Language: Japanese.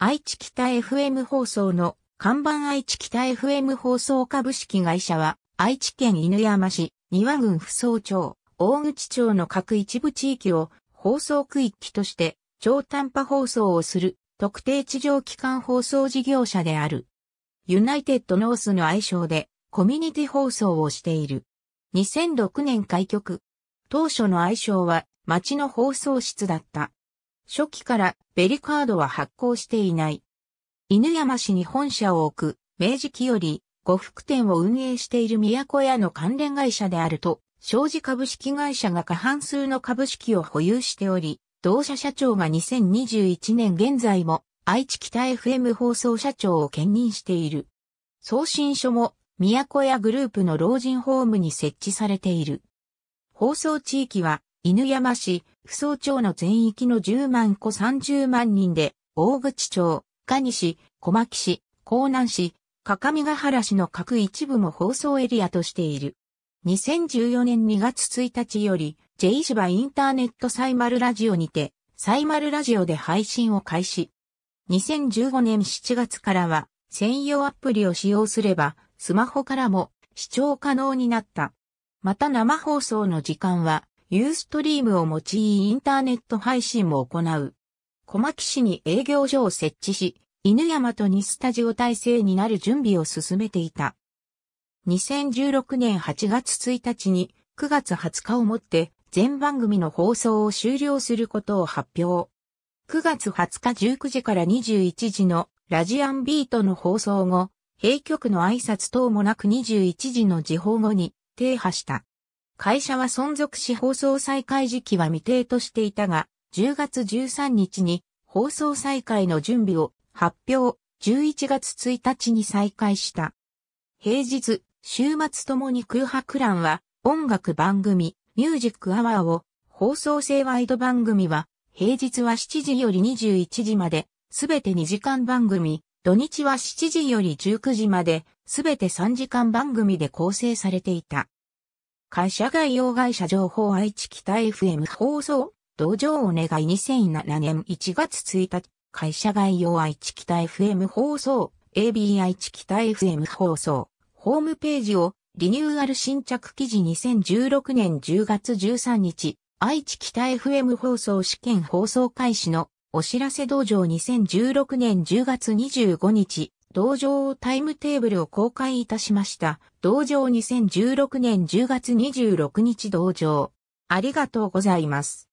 愛知北 FM 放送の看板愛知北 FM 放送株式会社は愛知県犬山市、庭郡扶桑町、大口町の各一部地域を放送区域として超短波放送をする特定地上機関放送事業者である。ユナイテッドノースの愛称でコミュニティ放送をしている。2006年開局。当初の愛称は町の放送室だった。初期からベリカードは発行していない。犬山市に本社を置く、明治期より、呉服店を運営している都屋の関連会社であると、商事株式会社が過半数の株式を保有しており、同社社長が2021年現在も、愛知北 FM 放送社長を兼任している。送信所も、都屋グループの老人ホームに設置されている。放送地域は、犬山市、扶総町の全域の10万戸30万人で、大口町、蟹市、小牧市、江南市、各務原市の各一部も放送エリアとしている。2014年2月1日より、J 石バインターネットサイマルラジオにて、サイマルラジオで配信を開始。2015年7月からは、専用アプリを使用すれば、スマホからも視聴可能になった。また生放送の時間は、ユーストリームを用いインターネット配信も行う。小牧市に営業所を設置し、犬山とにスタジオ体制になる準備を進めていた。2016年8月1日に9月20日をもって全番組の放送を終了することを発表。9月20日19時から21時のラジアンビートの放送後、閉局の挨拶等もなく21時の時報後に停波した。会社は存続し放送再開時期は未定としていたが、10月13日に放送再開の準備を発表、11月1日に再開した。平日、週末ともに空白欄は音楽番組、ミュージックアワーを放送性ワイド番組は平日は7時より21時まで、すべて2時間番組、土日は7時より19時まで、すべて3時間番組で構成されていた。会社概要会社情報愛知北 FM 放送、同情お願い2007年1月1日、会社概要愛知北 FM 放送、AB 愛知北 FM 放送、ホームページをリニューアル新着記事2016年10月13日、愛知北 FM 放送試験放送開始のお知らせ道場2016年10月25日、同情タイムテーブルを公開いたしました。同情2016年10月26日同情。ありがとうございます。